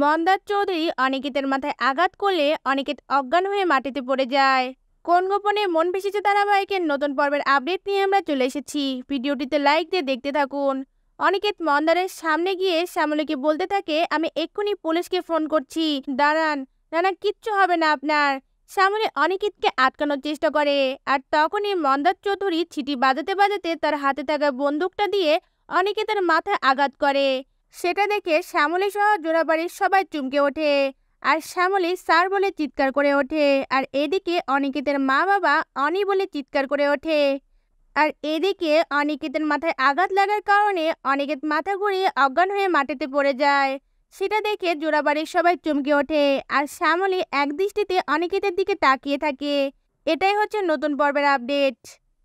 মন্দার চৌধুরী অনিকেতের মাথায় আঘাত করলে অনিকেত অজ্ঞান হয়ে মাটিতে পড়ে যায় কোন গোপনে মন ভেসেছে ধারাবাহিকের নতুন পর্বের আপডেট নিয়ে আমরা চলে এসেছি ভিডিওটিতে লাইক দিয়ে দেখতে থাকুন অনিকেত মন্দারের সামনে গিয়ে শ্যামলীকে বলতে থাকে আমি এক্ষুনি পুলিশকে ফোন করছি দাঁড়ান নানা কিচ্ছু হবে না আপনার শ্যামলী অনিকেতকে আটকানোর চেষ্টা করে আর তখনই মন্দার চৌধুরী ছিটি বাজাতে বাজাতে তার হাতে থাকা বন্দুকটা দিয়ে অনিকেতের মাথায় আঘাত করে সেটা দেখে শ্যামলী সহ জোড়াবাড়ির সবাই চুমকে ওঠে আর শ্যামলী স্যার বলে চিৎকার করে ওঠে আর এদিকে অনিকেতের মা বাবা অনি বলে চিৎকার করে ওঠে আর এদিকে অনিকেতের মাথায় আঘাত লাগার কারণে অনিকেত মাথা ঘুরিয়ে অজ্ঞান হয়ে মাটিতে পড়ে যায় সেটা দেখে জোড়াবাড়ির সবাই চমকে ওঠে আর শ্যামলী এক দৃষ্টিতে অনিকেতের দিকে তাকিয়ে থাকে এটাই হচ্ছে নতুন পর্বের আপডেট